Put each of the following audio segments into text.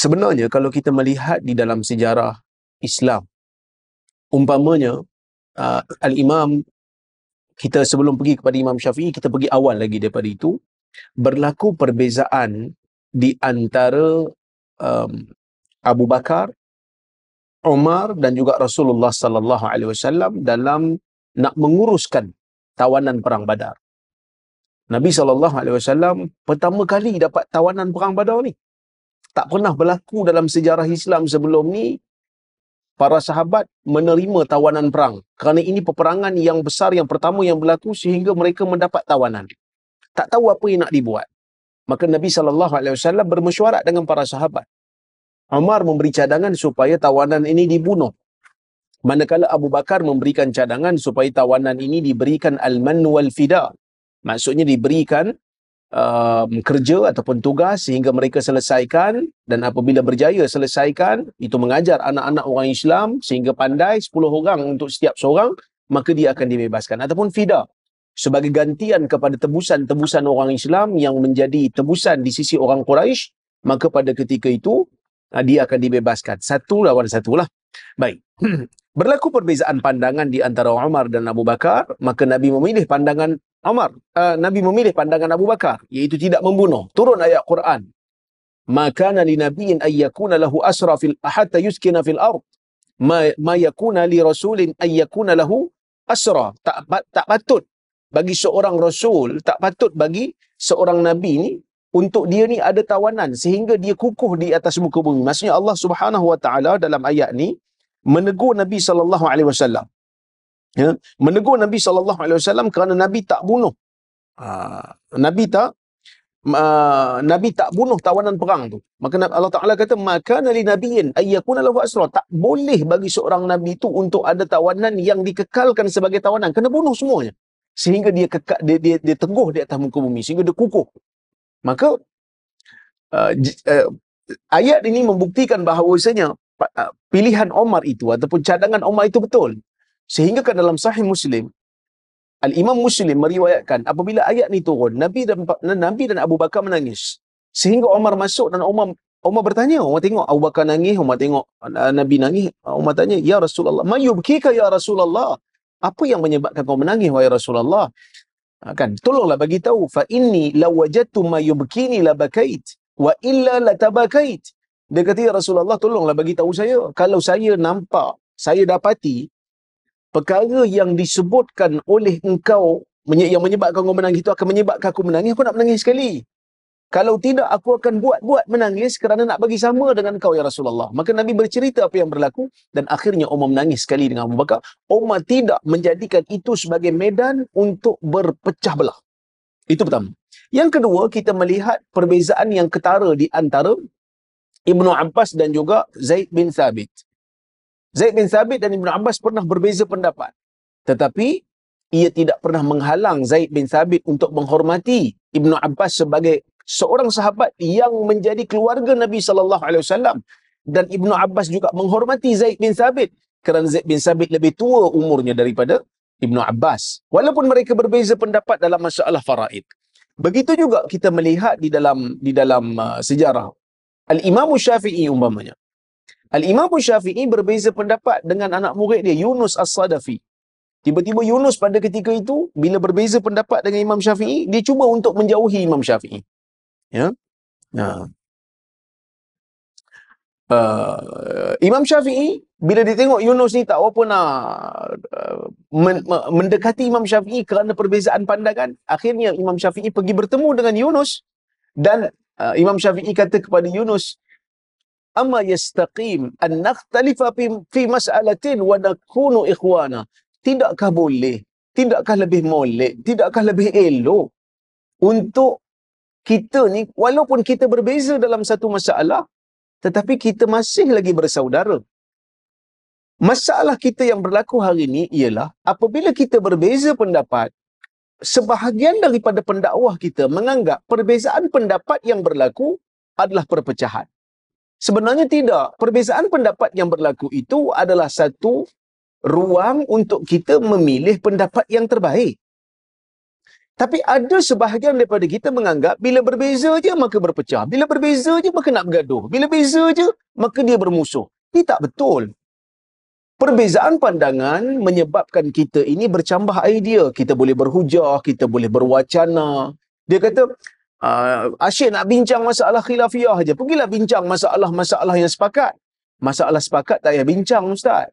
sebenarnya kalau kita melihat di dalam sejarah Islam umpamanya uh, al-Imam kita sebelum pergi kepada Imam Syafi'i kita pergi awal lagi daripada itu berlaku perbezaan di antara um, Abu Bakar Umar dan juga Rasulullah sallallahu alaihi wasallam dalam nak menguruskan tawanan perang Badar. Nabi sallallahu alaihi wasallam pertama kali dapat tawanan perang Badar ni tak pernah berlaku dalam sejarah Islam sebelum ni para sahabat menerima tawanan perang kerana ini peperangan yang besar yang pertama yang berlaku sehingga mereka mendapat tawanan tak tahu apa yang nak dibuat maka Nabi sallallahu alaihi wasallam bermesyuarat dengan para sahabat Umar memberi cadangan supaya tawanan ini dibunuh manakala Abu Bakar memberikan cadangan supaya tawanan ini diberikan al-man wal fida maksudnya diberikan um, kerja ataupun tugas sehingga mereka selesaikan dan apabila berjaya selesaikan itu mengajar anak-anak orang Islam sehingga pandai 10 orang untuk setiap seorang maka dia akan dibebaskan ataupun fida sebagai gantian kepada tebusan-tebusan orang Islam yang menjadi tebusan di sisi orang Quraisy maka pada ketika itu ah, dia akan dibebaskan satu lawan satu lah baik berlaku perbezaan pandangan di antara Umar dan Abu Bakar maka Nabi memilih pandangan Umar, uh, eh, Nabi memilih pandangan Abu Bakar iaitu tidak membunuh. Turun ayat Quran. Maka nabi nabiin ay yakuna lah asra fil hatta yuskina fil ard. Ma, ma yakuna li rasulin ay yakuna lahu asra. Tak tak patut bagi seorang rasul, tak patut bagi seorang nabi ni untuk dia ni ada tawanan sehingga dia kukuh di atas muka bumi. Maksudnya Allah Subhanahu wa taala dalam ayat ni menegur Nabi sallallahu alaihi wasallam ya menegur Nabi sallallahu alaihi wasallam kerana Nabi tak bunuh uh, Nabi tak uh, Nabi tak bunuh tawanan perang tu maka Allah Taala kata maka nali nabiyyin ayyakuna lahu asra tak boleh bagi seorang nabi itu untuk ada tawanan yang dikekalkan sebagai tawanan kena bunuh semuanya sehingga dia kekak dia, dia dia teguh di atas muka bumi sehingga dia kukuh maka uh, uh, ayat ini membuktikan bahawasanya uh, pilihan Omar itu ataupun cadangan Omar itu betul Sehingga kan dalam sahih Muslim, Al-Imam Muslim meriwayatkan apabila ayat ni turun, Nabi dan Nabi dan Abu Bakar menangis. Sehingga Umar masuk dan Umar Umar bertanya, Umar tengok Abu Bakar nangis, Umar tengok Nabi nangis, Umar tanya, "Ya Rasulullah, mayubkika ya Rasulullah? Apa yang menyebabkan kau menangis wahai Rasulullah?" Ha, kan, tolonglah bagi tahu, "Fa inni law wajadtu mayubkini la labakait wa illa la latabakait." Dia kata, "Ya Rasulullah, tolonglah bagi tahu saya kalau saya nampak saya dapati perkara yang disebutkan oleh engkau yang menyebabkan kau menangis itu akan menyebabkan aku menangis, aku nak menangis sekali. Kalau tidak, aku akan buat-buat menangis kerana nak bagi sama dengan kau, Ya Rasulullah. Maka Nabi bercerita apa yang berlaku dan akhirnya Umar menangis sekali dengan Abu Bakar. Umar tidak menjadikan itu sebagai medan untuk berpecah belah. Itu pertama. Yang kedua, kita melihat perbezaan yang ketara di antara Ibnu Abbas dan juga Zaid bin Thabit. Zaid bin Thabit dan Ibn Abbas pernah berbeza pendapat. Tetapi, ia tidak pernah menghalang Zaid bin Thabit untuk menghormati Ibn Abbas sebagai seorang sahabat yang menjadi keluarga Nabi sallallahu alaihi wasallam dan Ibnu Abbas juga menghormati Zaid bin Sabit kerana Zaid bin Sabit lebih tua umurnya daripada Ibnu Abbas walaupun mereka berbeza pendapat dalam masalah faraid begitu juga kita melihat di dalam di dalam uh, sejarah Al Imam Syafi'i umpamanya Al-Imam Syafi'i berbeza pendapat dengan anak murid dia, Yunus As-Sadafi. Tiba-tiba Yunus pada ketika itu, bila berbeza pendapat dengan Imam Syafi'i, dia cuba untuk menjauhi Imam Syafi'i. Ya? Nah. Ya. Uh, Imam Syafi'i, bila dia tengok Yunus ni tak apa nak uh, men, mendekati Imam Syafi'i kerana perbezaan pandangan, akhirnya Imam Syafi'i pergi bertemu dengan Yunus dan uh, Imam Syafi'i kata kepada Yunus, amma yastaqim an nakhtalifa fi, fi mas'alatin wa nakunu ikhwana tidakkah boleh tidakkah lebih molek tidakkah lebih elok untuk kita ni walaupun kita berbeza dalam satu masalah tetapi kita masih lagi bersaudara masalah kita yang berlaku hari ini ialah apabila kita berbeza pendapat sebahagian daripada pendakwah kita menganggap perbezaan pendapat yang berlaku adalah perpecahan Sebenarnya tidak. Perbezaan pendapat yang berlaku itu adalah satu ruang untuk kita memilih pendapat yang terbaik. Tapi ada sebahagian daripada kita menganggap bila berbeza je maka berpecah. Bila berbeza je maka nak bergaduh. Bila beza je maka dia bermusuh. Ini tak betul. Perbezaan pandangan menyebabkan kita ini bercambah idea. Kita boleh berhujah, kita boleh berwacana. Dia kata, uh, asyik nak bincang masalah khilafiyah je. Pergilah bincang masalah-masalah yang sepakat. Masalah sepakat tak payah bincang, Ustaz.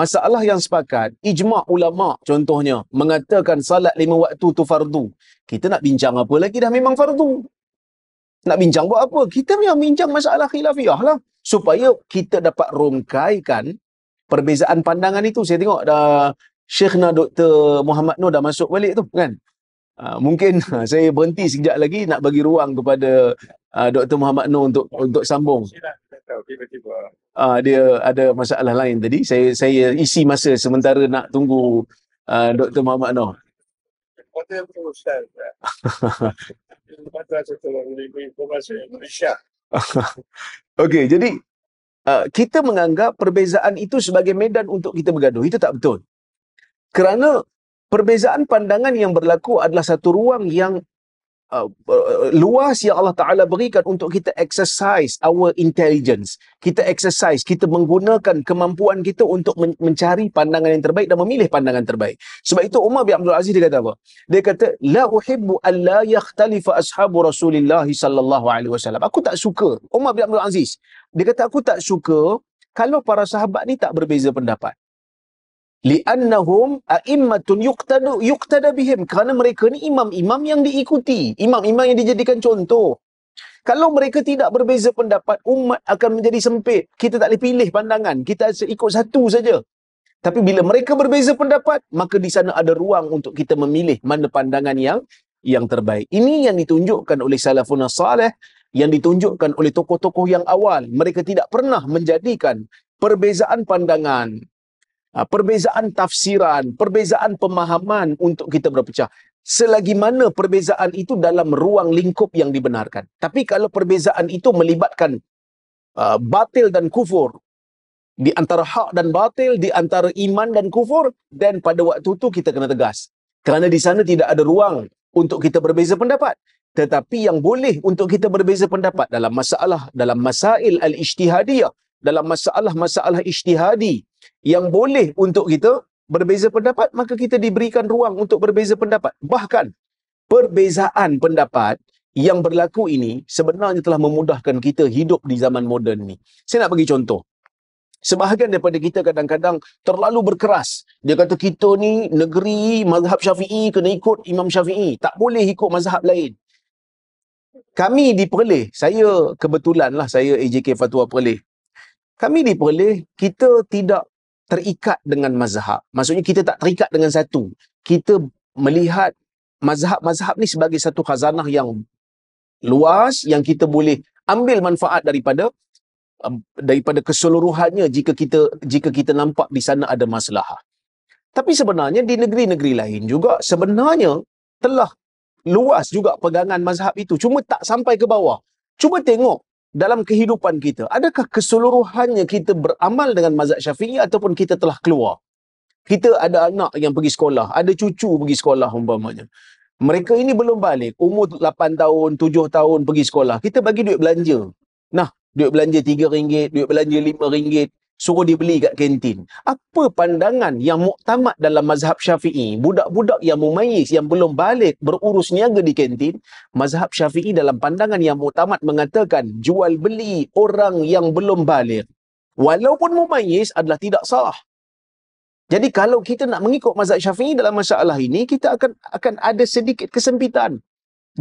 Masalah yang sepakat, ijma' ulama' contohnya, mengatakan salat lima waktu tu fardu. Kita nak bincang apa lagi dah memang fardu. Nak bincang buat apa? Kita yang bincang masalah khilafiyah lah. Supaya kita dapat rungkaikan perbezaan pandangan itu. Saya tengok dah Syekhna Dr. Muhammad Nur dah masuk balik tu kan uh, mungkin uh, saya berhenti sekejap lagi nak bagi ruang kepada uh, ah, Dr. Muhammad Noor untuk untuk sambung. Uh, dia ada masalah lain tadi. Saya saya isi masa sementara nak tunggu uh, Dr. Muhammad Noor. Okey, jadi uh, kita menganggap perbezaan itu sebagai medan untuk kita bergaduh. Itu tak betul. Kerana perbezaan pandangan yang berlaku adalah satu ruang yang uh, uh, luas yang Allah Ta'ala berikan untuk kita exercise our intelligence kita exercise, kita menggunakan kemampuan kita untuk men- mencari pandangan yang terbaik dan memilih pandangan terbaik sebab itu Umar bin Abdul Aziz dia kata apa? dia kata la uhibbu an la yakhtalifa ashabu rasulillahi sallallahu alaihi wasallam aku tak suka Umar bin Abdul Aziz dia kata aku tak suka kalau para sahabat ni tak berbeza pendapat li'annahum a'immatun yuqtadu yuqtada bihim kerana mereka ni imam-imam yang diikuti imam-imam yang dijadikan contoh kalau mereka tidak berbeza pendapat umat akan menjadi sempit kita tak boleh pilih pandangan kita ikut satu saja tapi bila mereka berbeza pendapat maka di sana ada ruang untuk kita memilih mana pandangan yang yang terbaik ini yang ditunjukkan oleh salafun salih yang ditunjukkan oleh tokoh-tokoh yang awal mereka tidak pernah menjadikan perbezaan pandangan Ah, perbezaan tafsiran, perbezaan pemahaman untuk kita berpecah. Selagi mana perbezaan itu dalam ruang lingkup yang dibenarkan. Tapi kalau perbezaan itu melibatkan uh, batil dan kufur, di antara hak dan batil, di antara iman dan kufur, dan pada waktu itu kita kena tegas. Kerana di sana tidak ada ruang untuk kita berbeza pendapat. Tetapi yang boleh untuk kita berbeza pendapat dalam masalah, dalam masail al-ijtihadiyah, dalam masalah-masalah ijtihadi, yang boleh untuk kita berbeza pendapat, maka kita diberikan ruang untuk berbeza pendapat. Bahkan perbezaan pendapat yang berlaku ini sebenarnya telah memudahkan kita hidup di zaman moden ini. Saya nak bagi contoh. Sebahagian daripada kita kadang-kadang terlalu berkeras. Dia kata kita ni negeri mazhab syafi'i kena ikut imam syafi'i. Tak boleh ikut mazhab lain. Kami di saya kebetulan lah saya AJK Fatwa Perleh. Kami di kita tidak terikat dengan mazhab. Maksudnya kita tak terikat dengan satu. Kita melihat mazhab-mazhab ni sebagai satu khazanah yang luas yang kita boleh ambil manfaat daripada um, daripada keseluruhannya jika kita jika kita nampak di sana ada masalah. Tapi sebenarnya di negeri-negeri lain juga sebenarnya telah luas juga pegangan mazhab itu cuma tak sampai ke bawah. Cuba tengok dalam kehidupan kita? Adakah keseluruhannya kita beramal dengan mazhab syafi'i ataupun kita telah keluar? Kita ada anak yang pergi sekolah, ada cucu pergi sekolah umpamanya. Mereka ini belum balik, umur 8 tahun, 7 tahun pergi sekolah. Kita bagi duit belanja. Nah, duit belanja RM3, duit belanja RM5, suruh dia beli kat kantin. Apa pandangan yang muktamad dalam mazhab syafi'i? Budak-budak yang mumayis, yang belum balik berurus niaga di kantin, mazhab syafi'i dalam pandangan yang muktamad mengatakan jual beli orang yang belum balik. Walaupun mumayis adalah tidak salah. Jadi kalau kita nak mengikut mazhab syafi'i dalam masalah ini, kita akan akan ada sedikit kesempitan.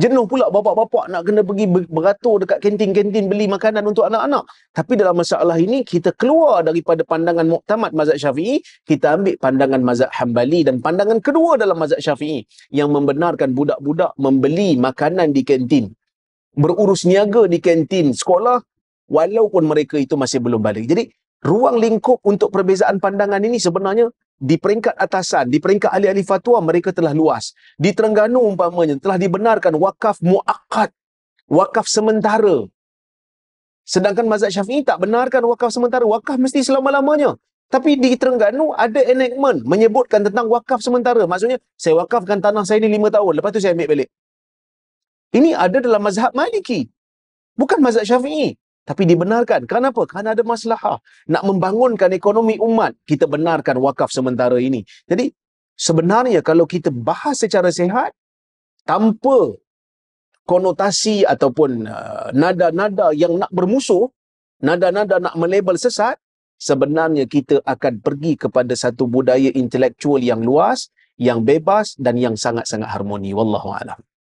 Jenuh pula bapa-bapa nak kena pergi beratur dekat kantin-kantin beli makanan untuk anak-anak. Tapi dalam masalah ini, kita keluar daripada pandangan muktamad mazhab syafi'i, kita ambil pandangan mazhab hambali dan pandangan kedua dalam mazhab syafi'i yang membenarkan budak-budak membeli makanan di kantin. Berurus niaga di kantin sekolah walaupun mereka itu masih belum balik. Jadi, ruang lingkup untuk perbezaan pandangan ini sebenarnya di peringkat atasan, di peringkat ahli-ahli fatwa, mereka telah luas. Di Terengganu umpamanya, telah dibenarkan wakaf muakkad, wakaf sementara. Sedangkan mazhab syafi'i tak benarkan wakaf sementara. Wakaf mesti selama-lamanya. Tapi di Terengganu ada enactment menyebutkan tentang wakaf sementara. Maksudnya, saya wakafkan tanah saya ni lima tahun. Lepas tu saya ambil balik. Ini ada dalam mazhab maliki. Bukan mazhab syafi'i. Tapi dibenarkan. Kenapa? Kerana ada masalah. Nak membangunkan ekonomi umat, kita benarkan wakaf sementara ini. Jadi, sebenarnya kalau kita bahas secara sehat, tanpa konotasi ataupun uh, nada-nada uh, yang nak bermusuh, nada-nada nak melabel sesat, sebenarnya kita akan pergi kepada satu budaya intelektual yang luas, yang bebas dan yang sangat-sangat harmoni. Wallahu a'lam.